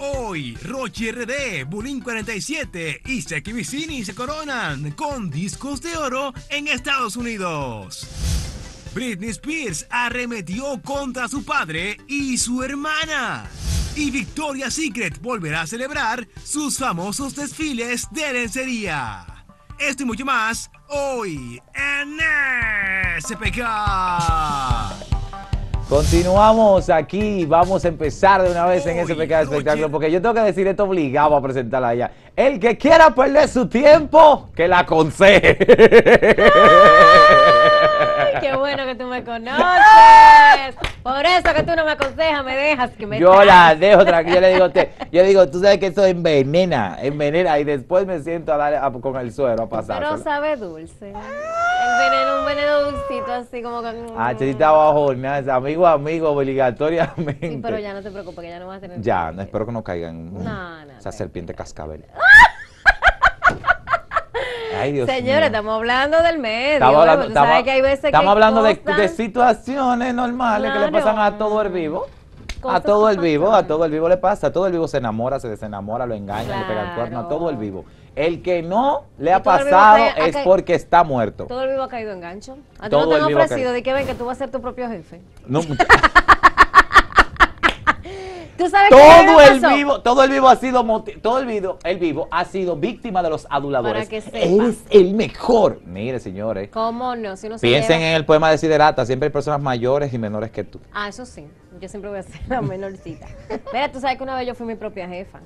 Hoy, Roger RD, Bulín 47 y Seki Vicini se coronan con discos de oro en Estados Unidos. Britney Spears arremetió contra su padre y su hermana. Y Victoria Secret volverá a celebrar sus famosos desfiles de lencería. Esto y mucho más hoy en SPK. Continuamos aquí, vamos a empezar de una vez en ese pecado espectáculo, porque yo tengo que decir esto obligado a presentarla allá. El que quiera perder su tiempo, que la aconseje. ¡Qué bueno que tú me conoces! Por eso que tú no me aconsejas, me dejas que me Yo la dejo tranquila, yo le digo, usted. yo digo, tú sabes que esto envenena, envenena, y después me siento a dar con el suero a pasar. Pero sabe dulce. Ah veneno, un veneno así como con... Mm. Ah, chelita bajo amigo, amigo, obligatoriamente. Sí, pero ya no te preocupes, que ya no vas a tener... Ya, no, espero que no caigan no, no, esa serpiente cascabel. Ay, Dios Señores, estamos hablando del medio. Estamos pues, hablando, que hay veces estamos hablando de, situaciones normales que le pasan a todo el vivo. a todo el vivo, a todo el vivo le pasa, a todo el vivo se enamora, se desenamora, lo engaña, le pega el cuerno, a todo el vivo. El que no le ha pasado es porque está muerto. Todo el vivo ha caído en gancho. ¿A ti no te han ofrecido de que ven que tú vas a ser tu propio jefe? No, ¿Tú sabes todo el vivo, todo el vivo ha sido todo el vivo, el vivo ha sido víctima de los aduladores. Para que Eres el mejor. Mire, señores. ¿Cómo no? piensen en el poema de Siderata, siempre hay personas mayores y menores que tú. Ah, eso sí. Yo siempre voy a ser la menorcita. Mira, tú sabes que una vez yo fui mi propia jefa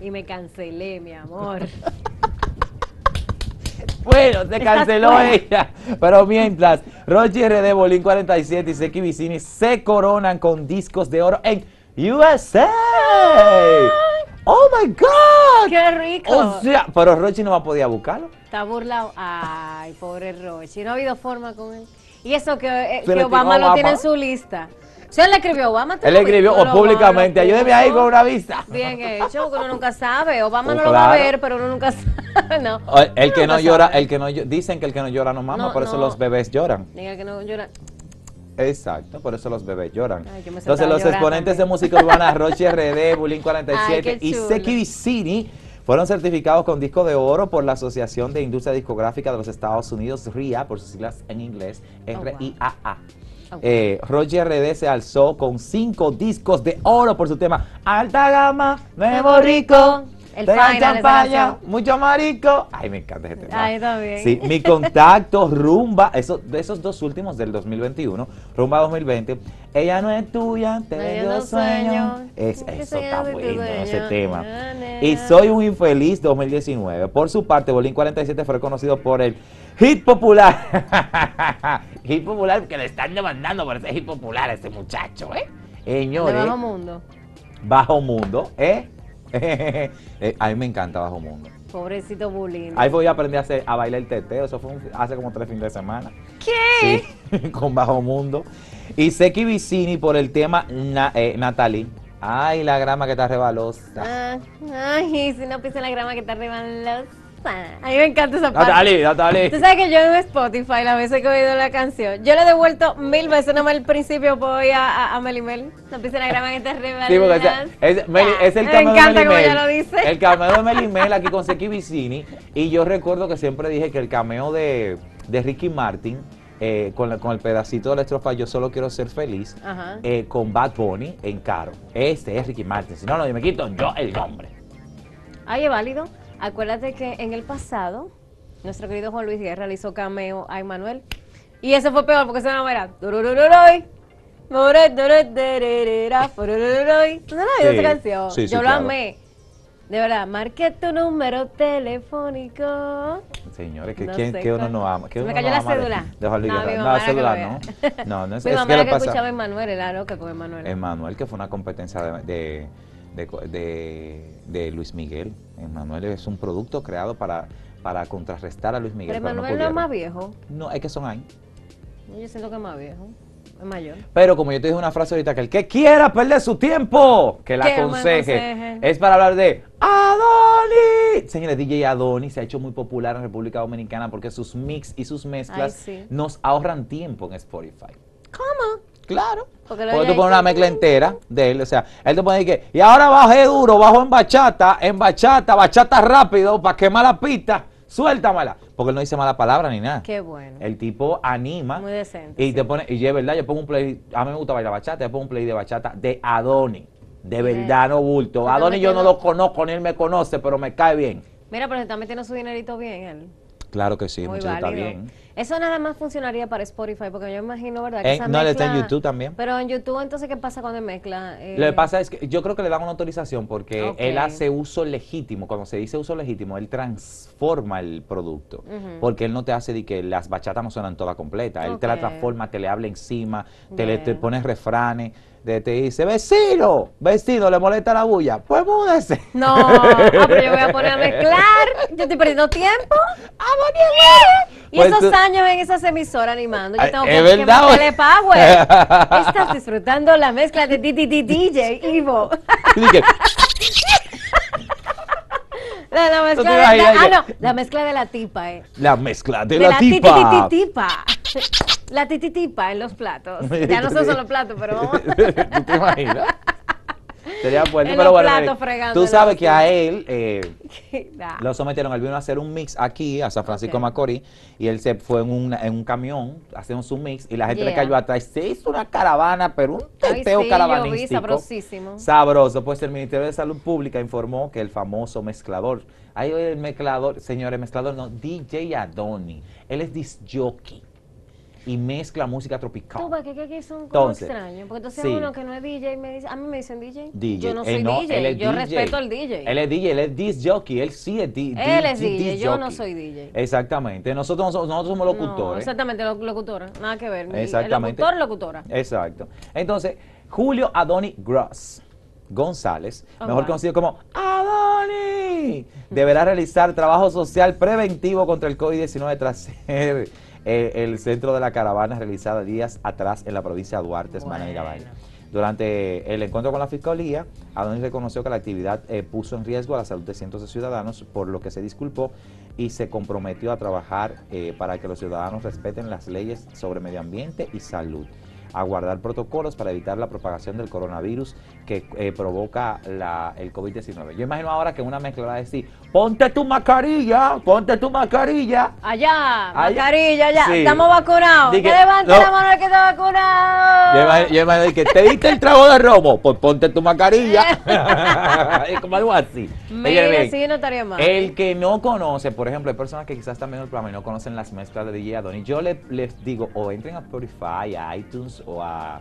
y me cancelé, mi amor. Bueno, te canceló ella. Pero mientras, Roger R.D. Bolín 47 y Seki Vicini se coronan con discos de oro en USA. ¡Oh, my God! ¡Qué rico! O sea, pero Rochi no va a poder buscarlo. Está burlado. Ay, pobre Rochi. No ha habido forma con él. Y eso que, eh, Obama, Obama lo tiene en su lista. Se él le escribió Obama. Él le escribió o públicamente, ayúdeme ahí con una vista. Bien hecho, porque uno nunca sabe. Obama oh, no lo va a ver, pero uno nunca sabe. El que no llora, el que no dicen que el que no llora no mama, por eso los bebés lloran. el que no llora. Exacto, por eso los bebés lloran. Entonces, los exponentes de música urbana Roche RD, Bulín 47 y Seki Vicini fueron certificados con disco de oro por la Asociación de Industria Discográfica de los Estados Unidos, RIA, por sus siglas en inglés, R-I-A-A. a a oh, Ah, eh, Roger RD se alzó con cinco discos de oro por su tema Alta Gama, Nuevo Rico. El campaña. champaña, mucho marico. Ay, me encanta ese tema. Ay, también. Sí, mi contacto, rumba, eso, de esos dos últimos del 2021, rumba 2020. Ella no es tuya, te no, sueño. Es, eso está bueno, ese tema. Y soy un infeliz 2019. Por su parte, Bolín 47 fue reconocido por el Hit popular. hit popular que le están demandando por ese hit popular a ese muchacho, ¿eh? Señores. De bajo mundo. Bajo mundo, ¿eh? ¿eh? a mí me encanta Bajo Mundo. Pobrecito Bulín. Ahí voy a aprender a, bailar el teteo. Eso fue hace como tres fines de semana. ¿Qué? Sí, con Bajo Mundo. Y Seki Vicini por el tema eh, Natalie. Ay, la grama que está rebalosa. Ah, ay, si no pisa la grama que está rebalosa. A mí me encanta esa parte. Dale, dale. Tú sabes que yo en Spotify, la veces que he oído la canción, yo le he devuelto mil veces nomás al principio, voy a, Melimel. No empiecen a grabar en este rival. Sí, porque es, es, el cameo de Melimel. Me encanta lo dice. El cameo de Melimel aquí con Seki Vicini. Y yo recuerdo que siempre dije que el cameo de, de Ricky Martin. Eh, con, con, el pedacito de la estrofa Yo solo quiero ser feliz eh, con Bad Bunny en caro. Este es Ricky Martin. Si no, no, yo me quito yo el nombre. Ahí es válido. Acuérdate que en el pasado, nuestro querido Juan Luis Guerra realizó hizo cameo a Emanuel. Y eso fue peor porque se llama, era... ¿Tú no has oído esa canción? Sí, sí, Yo lo amé. De verdad, marqué tu número telefónico. Señores, que, quién, uno no ama. Que me uno cayó no la cédula. De Juan Luis no, No, la cédula no. No, no es, mi mamá es que, lo que escuchaba a Emanuel, era loca con Emanuel. Emanuel, que fue una competencia de, de de, Luis Miguel. Emanuel es un producto creado para, para contrarrestar a Luis Miguel. Pero Emanuel no, es más viejo. No, es que son años. Yo siento que es más viejo. Es mayor. Pero como yo te dije una frase ahorita, que el que quiera perder su tiempo, que la aconseje. Es para hablar de Adoni. Señores, DJ Adoni se ha hecho muy popular en República Dominicana porque sus mix y sus mezclas nos ahorran tiempo en Spotify. ¿Cómo? Claro. Porque, tú pones una mezcla entera de él. O sea, él te pone que, y ahora bajé duro, bajo en bachata, en bachata, bachata rápido, para quemar la pista, suéltamela. Porque él no dice mala palabra ni nada. Qué bueno. El tipo anima. Muy decente. Y te pone, y yo, verdad, yo pongo un play, a mí me gusta bailar bachata, yo pongo un play de bachata de Adoni. De verdad, no bulto. Adoni yo no lo conozco, ni él me conoce, pero me cae bien. Mira, pero se está metiendo su dinerito bien él. Claro que sí, muy está bien. Eso nada más funcionaría para Spotify, porque yo imagino, ¿verdad? Que eh, esa no, mezcla, está en YouTube también. Pero en YouTube, entonces, ¿qué pasa cuando mezcla? Lo que eh, pasa es que yo creo que le dan una autorización porque él hace uso legítimo. Cuando se dice uso legítimo, él transforma el producto. Porque él no te hace de que las bachatas no suenan todas completas. Él te la transforma, te le habla encima, te, le, pones refranes te dice, vecino, vecino, le molesta la bulla, pues múdese. No, pero yo voy a poner a mezclar, yo estoy perdiendo tiempo. Ah, güey. y esos años en esas emisoras animando, yo tengo que, verdad, power. Estás disfrutando la mezcla de DJ Ivo. La, mezcla de, la, ah, no, la mezcla de la tipa, eh. La mezcla de, la, tipa. La tititipa en los platos. Ya no son solo platos, pero vamos. ¿Tú te imaginas? Sería pero bueno. Eh, tú sabes que a él eh, lo sometieron, él vino a hacer un mix aquí, a San Francisco Macori, Macorís, y él se fue en, un camión, haciendo su mix, y la gente le cayó atrás. Se hizo una caravana, pero un teteo sí, caravanístico. sabrosísimo. Sabroso. Pues el Ministerio de Salud Pública informó que el famoso mezclador, ahí el mezclador, señores, mezclador no, DJ Adoni, él es disjockey y mezcla música tropical. Tú, ¿qué, que, qué son como entonces, porque entonces uno que no es DJ me dice, a mí me dicen DJ. Yo no eh, soy DJ, yo respeto al DJ. Él es DJ, él es disc jockey, él sí es DJ. Él es DJ, yo no soy DJ. Exactamente, nosotros, somos locutores. exactamente, locutora, nada que ver. Exactamente. El locutor, locutora. Exacto. Entonces, Julio Adoni Gross. González, oh, mejor conocido como Adoni, deberá realizar trabajo social preventivo contra el COVID-19 tras ser eh, el centro de la caravana realizada días atrás en la provincia de Duarte, en Durante el encuentro con la Fiscalía, Adonis reconoció que la actividad eh, puso en riesgo a la salud de cientos de ciudadanos, por lo que se disculpó y se comprometió a trabajar eh, para que los ciudadanos respeten las leyes sobre medio ambiente y salud a guardar protocolos para evitar la propagación del coronavirus que eh, provoca el COVID-19. Yo imagino ahora que una mezcla va a decir, ponte tu mascarilla, ponte tu mascarilla. Allá, mascarilla, allá, estamos vacunados. Dique, que levante la mano el que está vacunado. Yo imagino, que te diste el trago de robo. pues ponte tu mascarilla. como algo así. Mira, sí, no estaría mal. El que no conoce, por ejemplo, hay personas que quizás también en el programa y no conocen las mezclas de DJ Adonis. Yo les, les digo, o entren a Spotify, a iTunes o a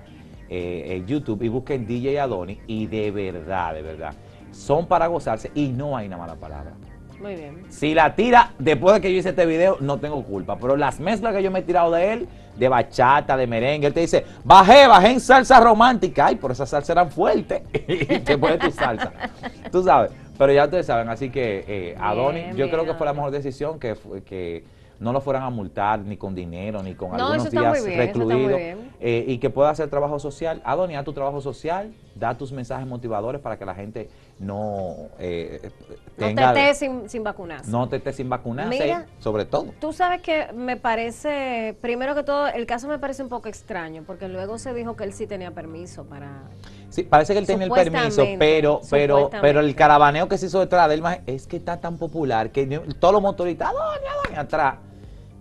eh, YouTube y busquen DJ Adonis y de verdad, de verdad, son para gozarse y no hay una mala palabra. Muy bien. Si la tira después de que yo hice este video, no tengo culpa. Pero las mezclas que yo me he tirado de él, de bachata, de merengue, él te dice, bajé, bajé en salsa romántica. Ay, por esa salsa eran fuerte. y de tu salsa. Tú sabes. Pero ya ustedes saben, así que eh, Adonis, yo creo que fue la mejor decisión que, que no lo fueran a multar ni con dinero, ni con algunos días recluidos y que pueda hacer trabajo social. Adonia, tu trabajo social, da tus mensajes motivadores para que la gente no eh, No te estés sin, sin, vacunarse. No te estés sin vacunarse, sobre todo. Tú sabes que me parece, primero que todo, el caso me parece un poco extraño, porque luego se dijo que él sí tenía permiso para... Sí, parece que él tenía el permiso, pero pero pero el caravaneo que se hizo detrás de él es que está tan popular que todos los motoristas, ah, atrás,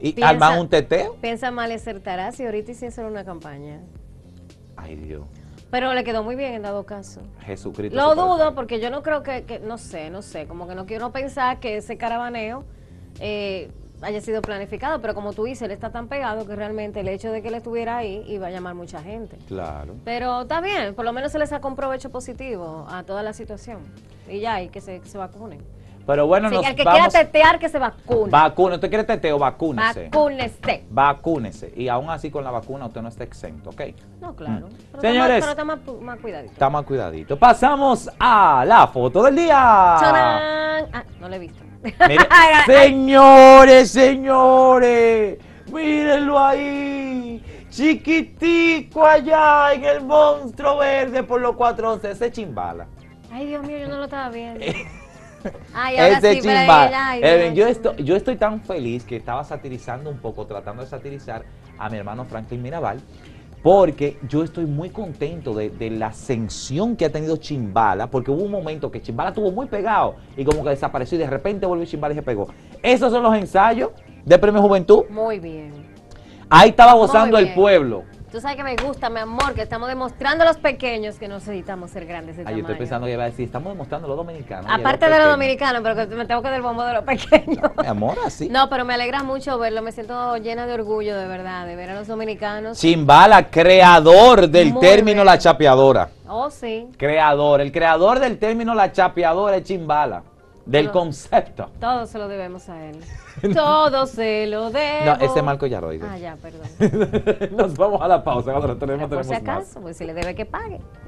y arman un teteo. Piensa mal acertarás y ahorita hicieron una campaña. Ay, Dios. Pero le quedó muy bien en dado caso. Jesucristo. Lo dudo porque yo no creo que, no sé, no sé, como que no quiero pensar que ese carabaneo eh, haya sido planificado, pero como tú dices, él está tan pegado que realmente el hecho de que él estuviera ahí iba a llamar mucha gente. Claro. Pero está bien, por lo menos se le sacó un provecho positivo a toda la situación. Y ya, y que se, que se vacunen. Pero bueno, sí, nos el que quiera tetear, que se vacune. Vacune. Usted quiere teteo, vacúnese. Vacúnese. Vacúnese. Y aún así con la vacuna usted no está exento, ¿ok? No, claro. Señores. Mm. Está, pero está más, cuidadito. Está más cuidadito. Pasamos a la foto del día. ¡Tarán! Ah, no la he visto. señores, señores. Mírenlo ahí. Chiquitico allá en el monstruo verde por los 411. Ese chimbala. Ay, Dios mío, yo no lo estaba viendo. Ay, ahora yo, estoy, tan feliz que estaba satirizando un poco, tratando de satirizar a mi hermano Franklin Mirabal, porque yo estoy muy contento de, la ascensión que ha tenido Chimbala, porque hubo un momento que Chimbala estuvo muy pegado y como que desapareció y de repente volvió Chimbala y se pegó. Esos son los ensayos de Premio Juventud. Muy bien. Ahí estaba gozando el pueblo. Tú sabes que me gusta, mi amor, que estamos demostrando a los pequeños que no necesitamos ser grandes. ah, yo estoy pensando que iba a decir, estamos demostrando a los dominicanos. Aparte de los dominicanos, pero que me tengo que dar el bombo de los pequeños. mi amor, así. No, pero me alegra mucho verlo, me siento llena de orgullo, de verdad, de ver a los dominicanos. Chimbala, creador del término la chapeadora. Oh, sí. Creador, el creador del término la chapeadora es Chimbala del concepto. Todo se lo debemos a él. Todo se lo debo. No, ese Marco ya Ah, ya, perdón. Nos vamos a la pausa. por si acaso, pues si le debe que pague.